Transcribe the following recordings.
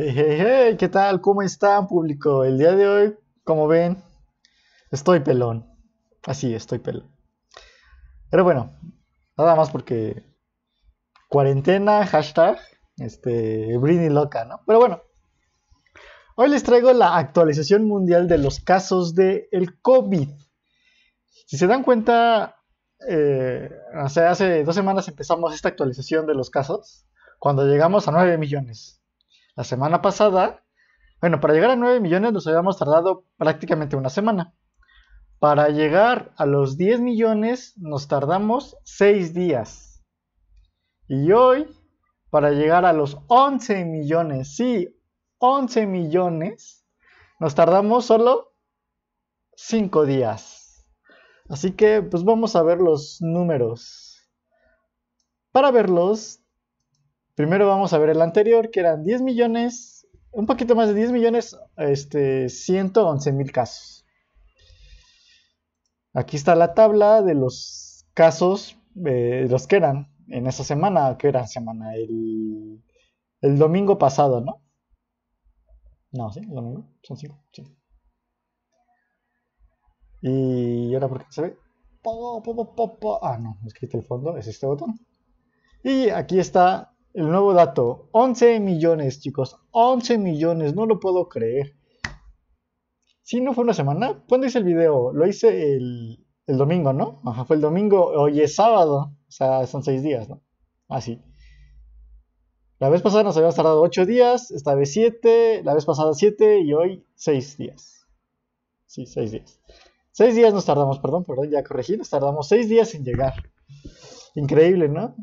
Hey, ¿qué tal? ¿Cómo están, público? El día de hoy, como ven, estoy pelón. Así, estoy pelón. Pero bueno, nada más porque cuarentena, hashtag, este, Brini loca, ¿no? Pero bueno, hoy les traigo la actualización mundial de los casos del el COVID. Si se dan cuenta, eh, hace dos semanas empezamos esta actualización de los casos, cuando llegamos a 9 millones la semana pasada, bueno, para llegar a 9 millones nos habíamos tardado prácticamente una semana. Para llegar a los 10 millones nos tardamos 6 días. Y hoy, para llegar a los 11 millones, sí, 11 millones, nos tardamos solo 5 días. Así que pues vamos a ver los números. Para verlos Primero vamos a ver el anterior, que eran 10 millones, un poquito más de 10 millones, este, 111 mil casos. Aquí está la tabla de los casos, eh, los que eran en esa semana, que era semana, el, el domingo pasado, ¿no? No, sí, el domingo, son cinco, sí. Y ahora, ¿por qué se ve? Ah, no, es que el fondo, es este botón. Y aquí está el nuevo dato, 11 millones, chicos, 11 millones, no lo puedo creer. Si no fue una semana, ¿cuándo hice el video? Lo hice el, domingo, ¿no? Ajá, fue el domingo, hoy es sábado, o sea, son seis días, ¿no? Así. Ah, la vez pasada nos habíamos tardado 8 días, esta vez 7, la vez pasada 7 y hoy 6 días. Sí, 6 días. 6 días nos tardamos, perdón, perdón, ya corregí, nos tardamos 6 días en llegar. Increíble, ¿no?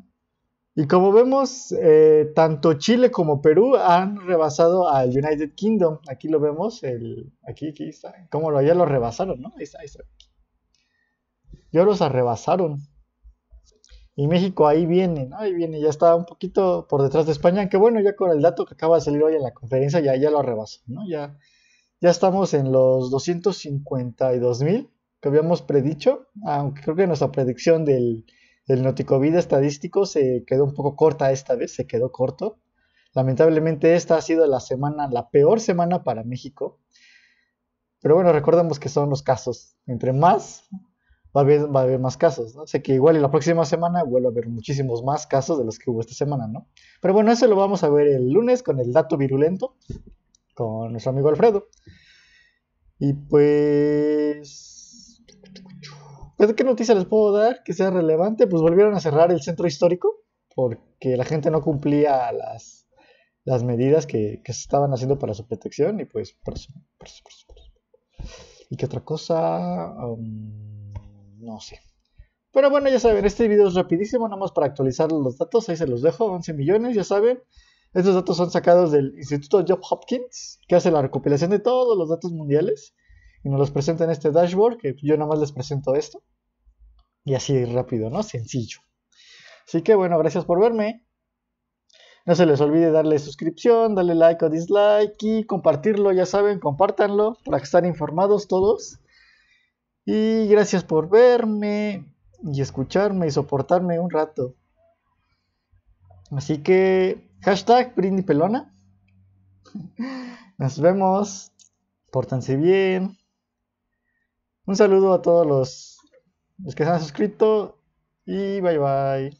Y como vemos, eh, tanto Chile como Perú han rebasado al United Kingdom. Aquí lo vemos, el, aquí, aquí está. Como lo, ya lo rebasaron, ¿no? Ahí está, ahí está. Ya los arrebasaron. Y México ahí viene, ¿no? Ahí viene, ya está un poquito por detrás de España. Aunque bueno, ya con el dato que acaba de salir hoy en la conferencia, ya, ya lo arrebasó, ¿no? Ya, ya estamos en los 252 mil que habíamos predicho. Aunque creo que nuestra predicción del el vida estadístico se quedó un poco corta esta vez, se quedó corto. Lamentablemente esta ha sido la semana, la peor semana para México. Pero bueno, recordemos que son los casos. Entre más, va a haber, más casos. ¿no? Sé que igual en la próxima semana vuelve a haber muchísimos más casos de los que hubo esta semana, ¿no? Pero bueno, eso lo vamos a ver el lunes con el dato virulento, con nuestro amigo Alfredo. Y pues... ¿Qué noticia les puedo dar que sea relevante? Pues volvieron a cerrar el centro histórico porque la gente no cumplía las, medidas que, se estaban haciendo para su protección y pues por por por ¿Y qué otra cosa? Um, no sé. Pero bueno, ya saben, este video es rapidísimo, nada más para actualizar los datos, ahí se los dejo, 11 millones, ya saben. Estos datos son sacados del Instituto Job Hopkins, que hace la recopilación de todos los datos mundiales y nos los presenta en este dashboard, que yo nada más les presento esto. Y así rápido, ¿no? Sencillo. Así que bueno, gracias por verme. No se les olvide darle suscripción, darle like o dislike y compartirlo, ya saben, compártanlo para que estén informados todos. Y gracias por verme y escucharme y soportarme un rato. Así que hashtag Brindipelona. Nos vemos. Pórtanse bien. Un saludo a todos los los que se han suscrito y bye bye.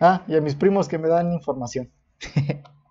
Ah, y a mis primos que me dan información.